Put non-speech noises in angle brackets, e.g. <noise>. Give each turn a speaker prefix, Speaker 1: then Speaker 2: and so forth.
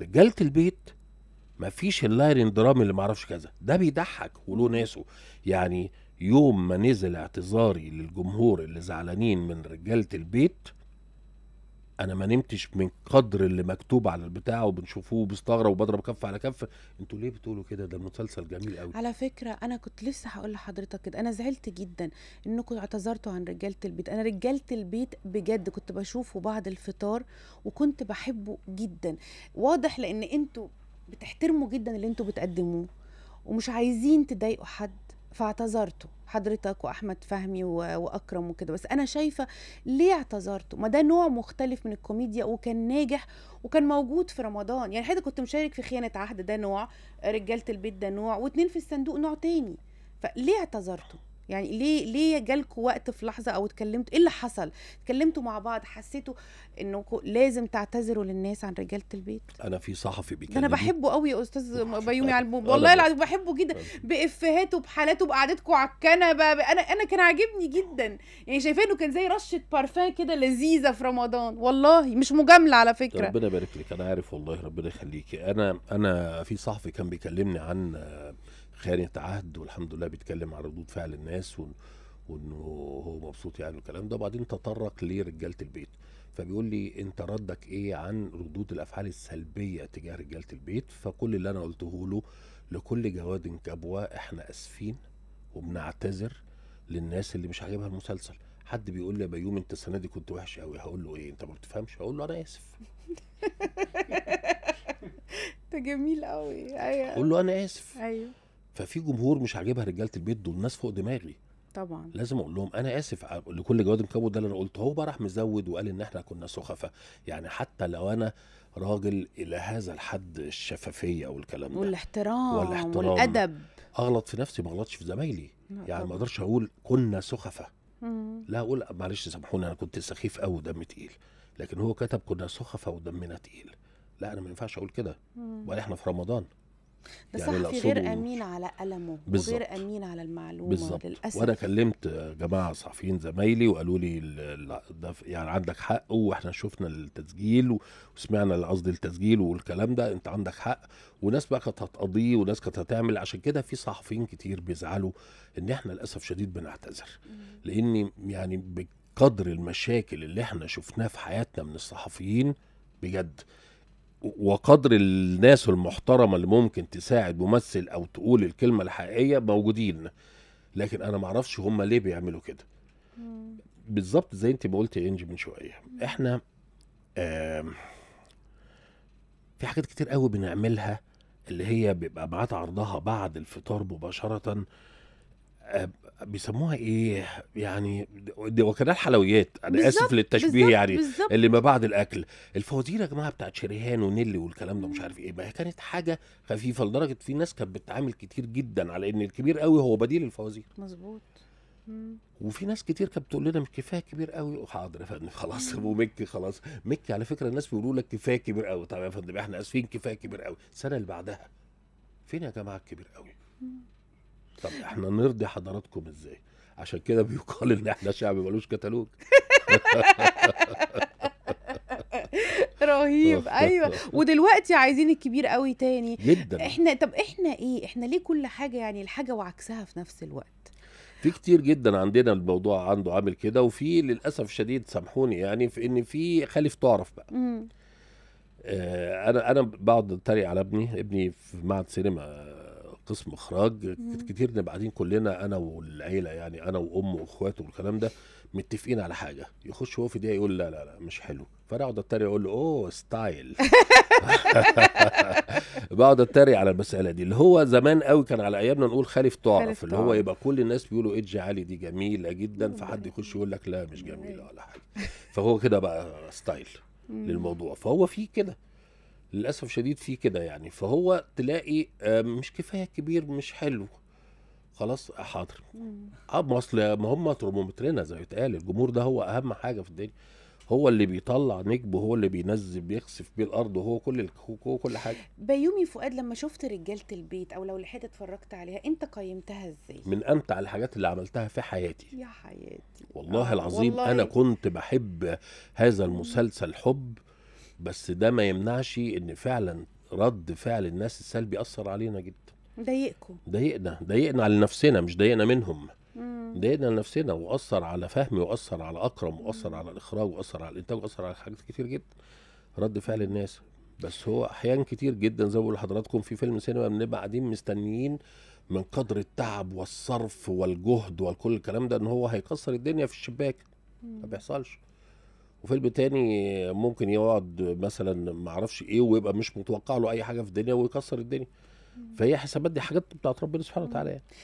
Speaker 1: رجاله البيت مفيش اللايرن درام اللي معرفش كذا ده بيضحك وله ناسه يعني يوم ما نزل اعتذاري للجمهور اللي زعلانين من رجاله البيت انا ما نمتش من قدر اللي مكتوب على البتاع وبنشوفوه وبستغرب وبضرب كف على كف انتوا ليه بتقولوا كده ده المسلسل جميل قوي
Speaker 2: على فكره انا كنت لسه هقول لحضرتك كده انا زعلت جدا انكم اعتذرتوا عن رجاله البيت انا رجاله البيت بجد كنت بشوفه بعد الفطار وكنت بحبه جدا واضح لان انتوا بتحترموا جدا اللي انتوا بتقدموه ومش عايزين تضايقوا حد فاعتذرته حضرتك واحمد فهمي واكرم وكده بس انا شايفه ليه اعتذرته ما ده نوع مختلف من الكوميديا وكان ناجح وكان موجود في رمضان يعني حضرتك كنت مشارك في خيانه عهد ده نوع رجاله البيت ده نوع واتنين في الصندوق نوع تاني فليه اعتذرته يعني ليه ليه جالكوا وقت في لحظه او اتكلمتوا ايه اللي حصل اتكلمتوا مع بعض حسيتوا انكم لازم تعتذروا للناس عن رجاله البيت انا في
Speaker 1: صحفي بيكلمني انا بحبه
Speaker 2: قوي يا استاذ بيومي على الموبايل والله العظيم بحبه جدا بافهاته بحالاته بقعدتكم على الكنبه ب... انا انا كان عاجبني جدا يعني شايفينه كان زي رشه بارفان كده لذيذه في رمضان والله مش مجامله على فكره ربنا
Speaker 1: يبارك لك انا عارف والله ربنا يخليكي انا انا في صحفي كان بيكلمني عن خيانة عهد والحمد لله بيتكلم عن ردود فعل الناس وانه هو مبسوط يعني الكلام ده وبعدين تطرق لرجاله البيت فبيقول لي انت ردك ايه عن ردود الافعال السلبيه تجاه رجاله البيت فكل اللي انا قلته له لكل جواد كبوه احنا اسفين وبنعتذر للناس اللي مش عاجبها المسلسل حد بيقول لي يا بيوم انت السنه دي كنت وحش قوي هقول له ايه انت ما بتفهمش هقول له انا اسف <laughs>
Speaker 2: انت جميل قوي ايوه قول
Speaker 1: له انا اسف ايوه ففي جمهور مش عاجبها رجاله البيت دول ناس فوق دماغي
Speaker 2: طبعا لازم
Speaker 1: اقول لهم انا اسف لكل جواد مكبو ده اللي انا قلته هو راح مزود وقال ان احنا كنا سخفه يعني حتى لو انا راجل الى هذا الحد الشفافيه والكلام ده
Speaker 2: والاحترام والاحترام والادب
Speaker 1: اغلط في نفسي ما اغلطش في زمايلي يعني ما اقدرش اقول كنا سخفاء لا اقول معلش سامحوني انا كنت سخيف قوي ودم تقيل لكن هو كتب كنا سخفه ودمنا تقيل لا انا ما ينفعش اقول كده ولا احنا في رمضان
Speaker 2: ده يعني صحفي غير امين على قلمه بالزبط. وغير امين على المعلومه بالزبط. للاسف وانا كلمت
Speaker 1: جماعه صحفيين زمايلي وقالوا لي ده يعني عندك حق واحنا شفنا التسجيل وسمعنا قصدي التسجيل والكلام ده انت عندك حق وناس بقى كانت هتقضيه وناس كانت هتعمل عشان كده في صحفيين كتير بيزعلوا ان احنا للاسف شديد بنعتذر لان يعني بقدر المشاكل اللي احنا شفناها في حياتنا من الصحفيين بجد وقدر الناس المحترمه اللي ممكن تساعد ممثل او تقول الكلمه الحقيقيه موجودين لكن انا ما اعرفش هم ليه بيعملوا كده بالظبط زي انت ما قلتي انج من شويه احنا في حاجات كتير قوي بنعملها اللي هي بيبقى بعد عرضها بعد الفطار مباشره بيسموها ايه يعني وكانها الحلويات انا اسف للتشبيه بالزبط يعني بالزبط اللي ما بعد الاكل الفوازير يا جماعه بتاعت شريهان ونيلي والكلام ده مش عارف ايه ما هي كانت حاجه خفيفه لدرجه في ناس كانت بتتعامل كتير جدا على ان الكبير قوي هو بديل الفوازير مظبوط وفي ناس كتير كانت بتقول لنا مش كفايه كبير قوي حاضر يا فندم خلاص ابو مكي خلاص مكي على فكره الناس بيقولوا لك كفايه كبير قوي طب يا فندم احنا اسفين كفايه كبير قوي السنه اللي بعدها فين يا جماعه الكبير قوي طب احنا نرضي حضراتكم ازاي عشان كده بيقال ان احنا شعب ملوش كتالوج <laughs>
Speaker 2: رهيب ايوه ودلوقتي عايزين الكبير قوي تاني جدا احنا طب احنا ايه احنا ليه كل حاجه يعني الحاجه وعكسها في نفس الوقت
Speaker 1: في كتير جدا عندنا الموضوع عنده عامل كده وفي للاسف شديد سامحوني يعني في ان في خالف تعرف بقى آه انا انا بقعد اتريق على ابني ابني في معهد سينما قسم اخراج كتير نبقى قاعدين كلنا انا والعيله يعني انا وامه واخواته والكلام ده متفقين على حاجه يخش هو في دي يقول لا لا لا مش حلو فانا اقعد اتريق اقول له اوه ستايل <laughs> بقعد اتريق على المساله دي اللي هو زمان قوي كان على ايامنا نقول خالف تعرف اللي هو يبقى كل الناس بيقولوا ايدج علي دي جميله جدا فحد يخش يقول لك لا مش جميله ولا حاجه فهو كده بقى ستايل للموضوع فهو في كده للاسف شديد في كده يعني فهو تلاقي آه، مش كفايه كبير مش حلو خلاص آه، حاضر اه ما اصل ما هم ترمومترنا زي ما يتقال الجمهور ده هو اهم حاجه في الدنيا هو اللي بيطلع نجم وهو اللي بينزل بيخسف بيه الارض وهو كل هو كل حاجه
Speaker 2: بيومي فؤاد لما شفت رجاله البيت او لو لحقت اتفرجت عليها انت قيمتها ازاي
Speaker 1: من امتع الحاجات اللي عملتها في حياتي يا حياتي والله آه، العظيم والله انا كنت بحب هذا المسلسل حب بس ده ما يمنعش ان فعلا رد فعل الناس السلبي اثر علينا جدا
Speaker 2: ضايقكم ضايقنا ضايقنا
Speaker 1: على نفسنا مش ضايقنا منهم ضايقنا لنفسنا واثر على فهمي واثر على اكرم واثر على الاخراج واثر على الانتاج واثر على حاجات كتير جدا رد فعل الناس بس هو احيان كتير جدا زي ما بقول لحضراتكم في فيلم سينما بنبقى قاعدين مستنيين من قدر التعب والصرف والجهد وكل الكلام ده ان هو هيكسر الدنيا في الشباك ما بيحصلش وفيلم تاني ممكن يقعد مثلا ما اعرفش ايه ويبقى مش متوقع له اي حاجه في الدنيا ويكسر الدنيا فهي حسابات دي حاجات بتاعت ربنا سبحانه وتعالى يعني.